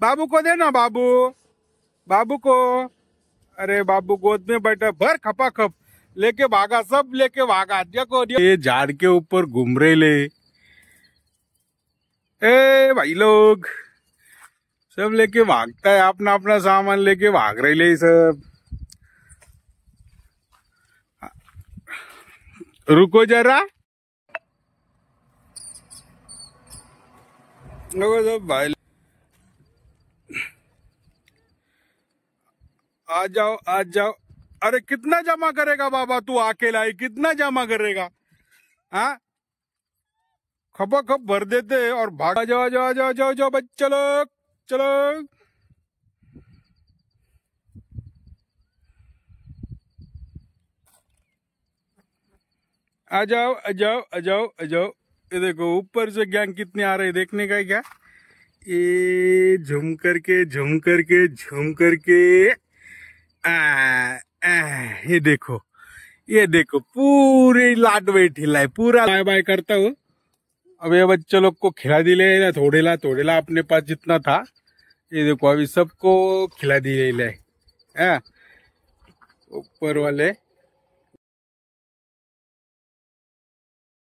बाबू को देना बाबू बाबू को अरे बाबू गोद में बैठा भर खपा खप लेके भागा सब लेके भागा देखो ये झाड़ के ऊपर घूम रहे ले ए भाई लोग सब लेके भागता है अपना अपना सामान लेके भाग रहे ले सब रुको जरा सब भाई आ जाओ आ जाओ अरे कितना जमा करेगा बाबा तू आके लाई कितना जमा करेगा हाँ खपा खप भर देते और आ जाओ जाओ जाओ जाओ जाओ भाई चलो चलो आ जाओ आ जाओ आ जाओ आ जाओ ये देखो ऊपर से गैंग कितने आ रहे देखने का क्या ये झूम करके झूम करके झूम करके ये देखो ये देखो पूरी लाट बैठी लाए पूरा बाय बाय करता हूँ अब ये बच्चे लोग को खिला थोड़े ला थोड़े ला अपने पास जितना था ये देखो अभी सबको खिला ले ऊपर वाले